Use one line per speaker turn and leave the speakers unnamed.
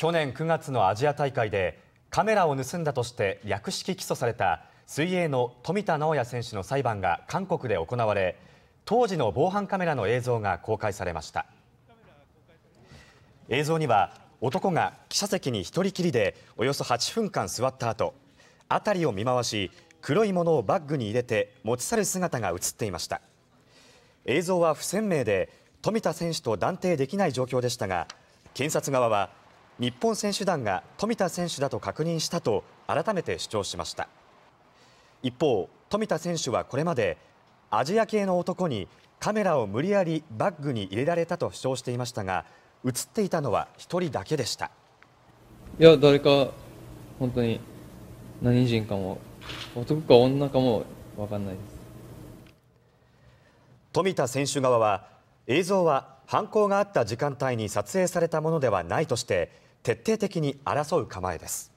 去年9月のアジア大会でカメラを盗んだとして略式起訴された水泳の富田直也選手の裁判が韓国で行われ当時の防犯カメラの映像が公開されました映像には男が記者席に1人きりでおよそ8分間座った後辺りを見回し黒いものをバッグに入れて持ち去る姿が映っていました映像は不鮮明で富田選手と断定できない状況でしたが検察側は日本選手団が富田選手だと確認したと改めて主張しました一方、富田選手はこれまでアジア系の男にカメラを無理やりバッグに入れられたと主張していましたが映っていたのは1人だけでした
いや誰か本当に何人かも
男か女かも分かんないです富田選手側は映像は犯行があった時間帯に撮影されたものではないとして徹底的に争う構えです。